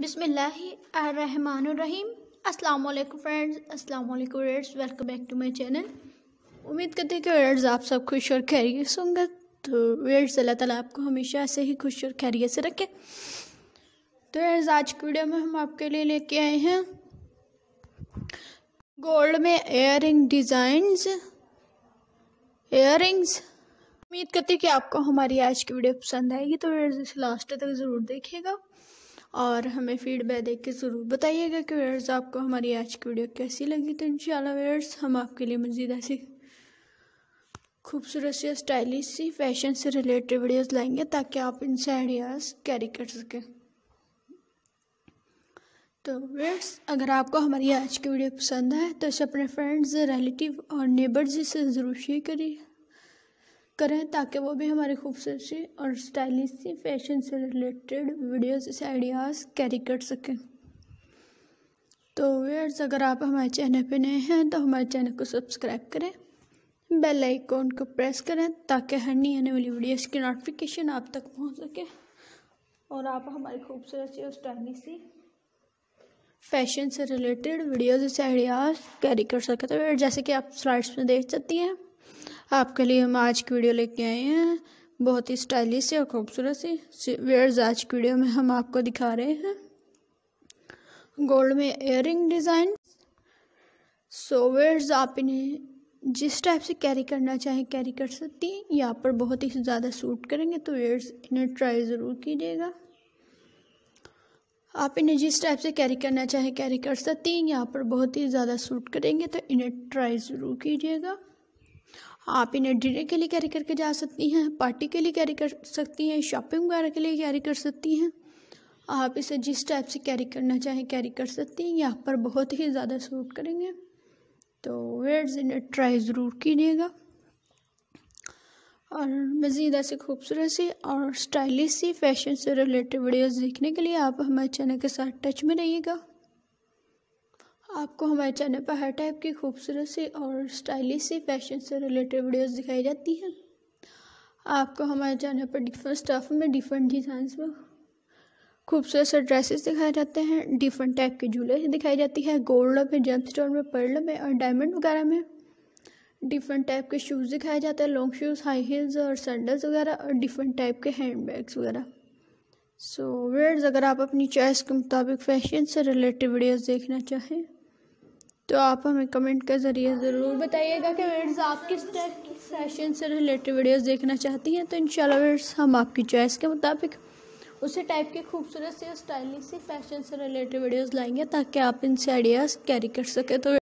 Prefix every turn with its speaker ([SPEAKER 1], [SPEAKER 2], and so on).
[SPEAKER 1] बिसमीम अस्सलाम वालेकुम फ्रेंड्स अस्सलाम वालेकुम रेड्स welcome back to my channel उम्मीद करते हैं कि रेड्स आप सब खुश और खैरियत होंगे तो रेड्स अल्लाह ताला आपको हमेशा ऐसे ही खुश और खैरियत से रखे तो रेड्स आज की वीडियो में हम आपके लिए लेके आए हैं गोल्ड में एयर डिज़ाइंस एयर उम्मीद करती है कि आपको हमारी आज की वीडियो पसंद आएगी तो रेड्स इसे लास्ट तक ज़रूर देखिएगा और हमें फीडबैक देख के ज़रूर बताइएगा कि वेयर्स आपको हमारी आज की वीडियो कैसी लगी तो इन वेयर्स हम आपके लिए मज़ीद ऐसी खूबसूरत सी स्टाइलिश सी फैशन से रिलेटेड वीडियोस लाएंगे ताकि आप इनसे आइडियाज़ कैरी कर सकें तो वेयर्स अगर आपको हमारी आज की वीडियो पसंद आए तो इसे अपने फ्रेंड्स रिलेटिव और नेबर्स से ज़रूर शेयर करिए करें ताकि वो भी हमारी खूबसूरती और स्टाइलिश सी फैशन से रिलेटेड वीडियोस से आइडियाज़ कैरी कर सकें तो वेयर्स अगर आप हमारे चैनल पर नए हैं तो हमारे चैनल को सब्सक्राइब करें बेल आइकॉन को प्रेस करें ताकि हर नई आने वाली वीडियोस की नोटिफिकेशन आप तक पहुंच सके और आप हमारी खूबसूरत सी और स्टाइलिश सी फैशन से रिलेटेड वीडियोज़ से आइडियाज़ कैरी कर सकें तो जैसे कि आप स्लाइड्स में देख सकती हैं आपके लिए हम आज की वीडियो लेके आए हैं बहुत ही स्टाइलिश से और खूबसूरत सी वेयर्स आज की वीडियो में हम आपको दिखा रहे हैं गोल्ड में इयर डिज़ाइन सो वेयर्स आप इन्हें जिस टाइप से कैरी करना चाहें कैरी कर सकती हैं यहाँ पर बहुत ही ज़्यादा सूट करेंगे तो वेयर्स इन्हें ट्राई ज़रूर कीजिएगा आप इन्हें जिस टाइप से कैरी करना चाहें कैरी कर सकती हैं यहाँ पर बहुत ही ज़्यादा सूट करेंगे तो इन्हें ट्राई ज़रूर कीजिएगा आप इन्हें डिनर के लिए कैरी करके जा सकती हैं पार्टी के लिए कैरी कर सकती हैं शॉपिंग वगैरह के लिए कैरी कर सकती हैं आप इसे जिस टाइप से कैरी करना चाहें कैरी कर सकती हैं यहाँ पर बहुत ही ज़्यादा सूट करेंगे तो वेयर्स इन्हें ट्राई ज़रूर कीजिएगा और मज़ीद ऐसे खूबसूरत सी और स्टाइलिश सी फैशन से रिलेटेड वीडियोस देखने के लिए आप हमारे चैनल के साथ टच में रहिएगा आपको हमारे चैनल पर हर टाइप की खूबसूरत सी और स्टाइलिश से फैशन से रिलेटेड वीडियोस दिखाई जाती हैं आपको हमारे चैनल पर डिफरेंट स्टफ में डिफरेंट डिज़ाइंस में खूबसूरत से ड्रेसेस दिखाए जाते हैं डिफरेंट टाइप की ज्वेलरी दिखाई जाती है गोल्ड में जेम स्टोन में पर्ल में और डायमंड वगैरह में डिफरेंट टाइप के शूज़ दिखाए जाते हैं लॉन्ग शूज़ हाई हील्स और सैंडल्स वगैरह और डिफरेंट टाइप के हैंड बैग्स वगैरह सो so, वेयर्स अगर आप अपनी चॉइस के मुताबिक फैशन से रिलेटेड वीडियोस देखना चाहें तो आप हमें कमेंट के ज़रिए ज़रूर बताइएगा कि वेड्स आप किस टाइप की फैशन से रिलेटेड वीडियोस देखना चाहती हैं तो इन वेड्स हम आपकी चॉइस के मुताबिक उसी टाइप की खूबसूरत सी स्टाइलिश सी फैशन से रिलेटेड वीडियोस लाएंगे ताकि आप इनसे आइडियाज़ कैरी कर सकें तो